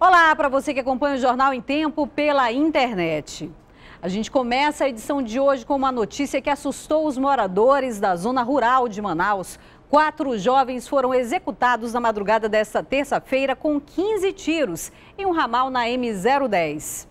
Olá para você que acompanha o Jornal em Tempo pela internet. A gente começa a edição de hoje com uma notícia que assustou os moradores da zona rural de Manaus. Quatro jovens foram executados na madrugada desta terça-feira com 15 tiros em um ramal na M010.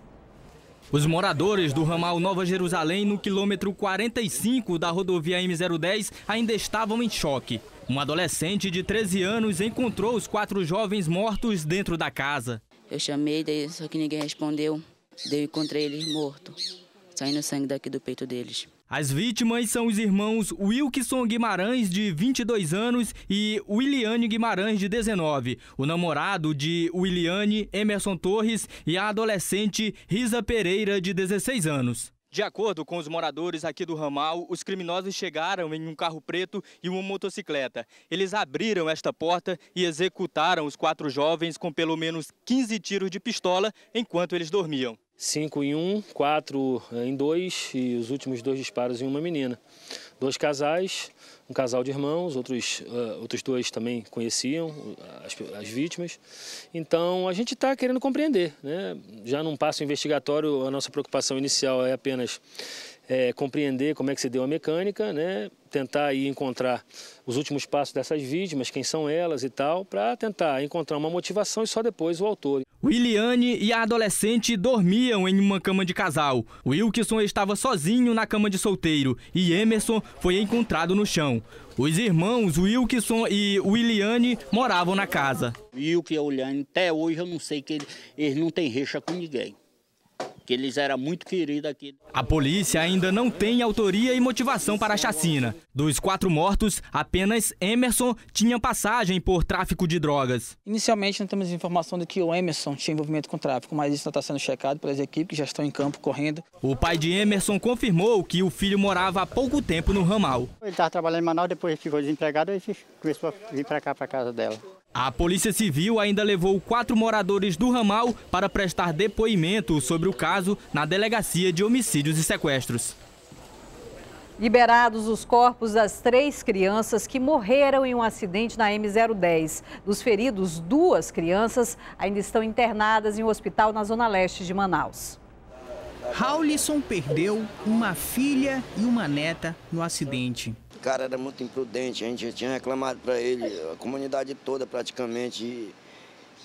Os moradores do ramal Nova Jerusalém, no quilômetro 45 da rodovia M010, ainda estavam em choque. Um adolescente de 13 anos encontrou os quatro jovens mortos dentro da casa. Eu chamei, daí, só que ninguém respondeu. Daí eu encontrei eles mortos, saindo sangue daqui do peito deles. As vítimas são os irmãos Wilkson Guimarães, de 22 anos, e Williane Guimarães, de 19. O namorado de Williane, Emerson Torres, e a adolescente Risa Pereira, de 16 anos. De acordo com os moradores aqui do ramal, os criminosos chegaram em um carro preto e uma motocicleta. Eles abriram esta porta e executaram os quatro jovens com pelo menos 15 tiros de pistola enquanto eles dormiam. Cinco em um, quatro em dois e os últimos dois disparos em uma menina dois casais, um casal de irmãos, outros, uh, outros dois também conheciam eh, as, as vítimas. Então a gente está querendo compreender. Né? Já num passo investigatório, a nossa preocupação inicial é apenas é, compreender como é que se deu a mecânica, né? tentar aí encontrar os últimos passos dessas vítimas, quem são elas e tal, para tentar encontrar uma motivação e só depois o autor. Williane e a adolescente dormiam em uma cama de casal. Wilkinson estava sozinho na cama de solteiro e Emerson foi encontrado no chão. Os irmãos Wilkinson e Williane moravam na casa. Wilk e a Williane, até hoje eu não sei que eles, eles não têm reixa com ninguém que eles eram muito queridos aqui. A polícia ainda não tem autoria e motivação para a chacina. Dos quatro mortos, apenas Emerson tinha passagem por tráfico de drogas. Inicialmente não temos informação de que o Emerson tinha envolvimento com tráfico, mas isso está sendo checado pelas equipes que já estão em campo correndo. O pai de Emerson confirmou que o filho morava há pouco tempo no ramal. Ele estava trabalhando em Manaus, depois ficou desempregado e começou a vir para cá, para casa dela. A Polícia Civil ainda levou quatro moradores do ramal para prestar depoimento sobre o caso na Delegacia de Homicídios e Sequestros. Liberados os corpos das três crianças que morreram em um acidente na M010. Dos feridos, duas crianças ainda estão internadas em um hospital na zona leste de Manaus. Raulisson perdeu uma filha e uma neta no acidente cara era muito imprudente, a gente já tinha reclamado para ele, a comunidade toda praticamente, e,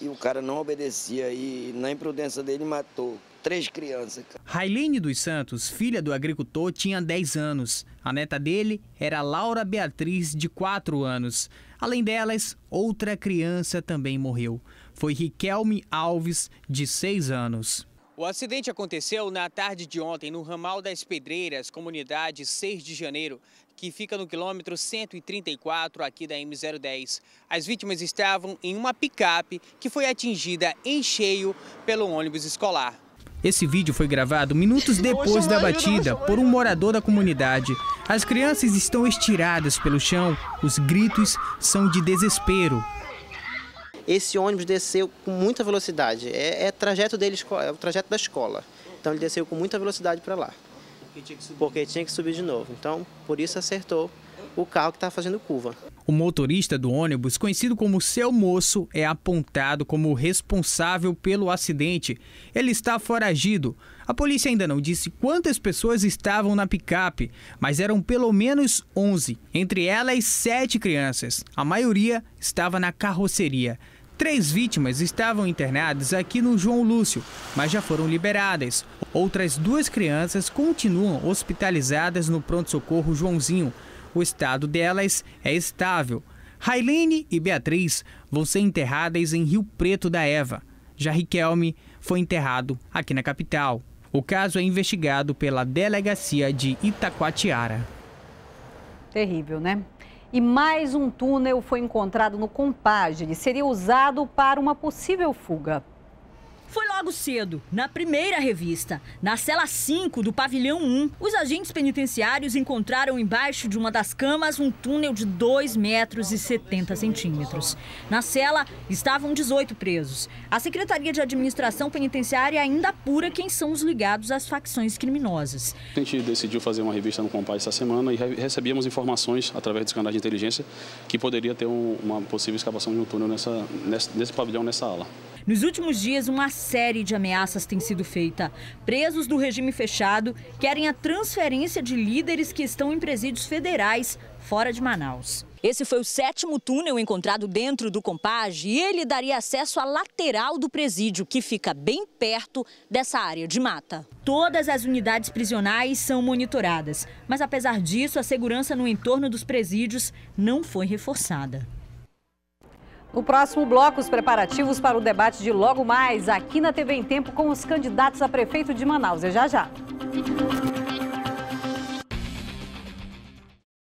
e o cara não obedecia e na imprudência dele matou três crianças. Railene dos Santos, filha do agricultor, tinha 10 anos. A neta dele era Laura Beatriz, de 4 anos. Além delas, outra criança também morreu. Foi Riquelme Alves, de 6 anos. O acidente aconteceu na tarde de ontem no ramal das Pedreiras, comunidade 6 de janeiro, que fica no quilômetro 134 aqui da M010. As vítimas estavam em uma picape que foi atingida em cheio pelo ônibus escolar. Esse vídeo foi gravado minutos depois da batida por um morador da comunidade. As crianças estão estiradas pelo chão, os gritos são de desespero. Esse ônibus desceu com muita velocidade. É, é trajeto dele, é o trajeto da escola. Então ele desceu com muita velocidade para lá. Porque tinha, porque tinha que subir de novo. Então, por isso acertou o carro que estava fazendo curva. O motorista do ônibus, conhecido como Seu Moço, é apontado como responsável pelo acidente. Ele está foragido. A polícia ainda não disse quantas pessoas estavam na picape, mas eram pelo menos 11, entre elas sete crianças. A maioria estava na carroceria. Três vítimas estavam internadas aqui no João Lúcio, mas já foram liberadas. Outras duas crianças continuam hospitalizadas no pronto-socorro Joãozinho. O estado delas é estável. Railene e Beatriz vão ser enterradas em Rio Preto da Eva. Já Riquelme foi enterrado aqui na capital. O caso é investigado pela delegacia de Itacoatiara. Terrível, né? e mais um túnel foi encontrado no Compagre. Seria usado para uma possível fuga. Logo cedo, na primeira revista, na cela 5 do pavilhão 1, os agentes penitenciários encontraram embaixo de uma das camas um túnel de 2 metros e 70 centímetros. Na cela estavam 18 presos. A Secretaria de Administração Penitenciária é ainda apura quem são os ligados às facções criminosas. A gente decidiu fazer uma revista no Compass essa semana e recebíamos informações através dos canais de inteligência que poderia ter uma possível escavação de um túnel nessa, nesse, nesse pavilhão, nessa ala. Nos últimos dias, uma série de ameaças tem sido feita. Presos do regime fechado querem a transferência de líderes que estão em presídios federais fora de Manaus. Esse foi o sétimo túnel encontrado dentro do Compage e ele daria acesso à lateral do presídio, que fica bem perto dessa área de mata. Todas as unidades prisionais são monitoradas, mas apesar disso, a segurança no entorno dos presídios não foi reforçada. No próximo bloco, os preparativos para o debate de logo mais aqui na TV em Tempo com os candidatos a prefeito de Manaus. É já já.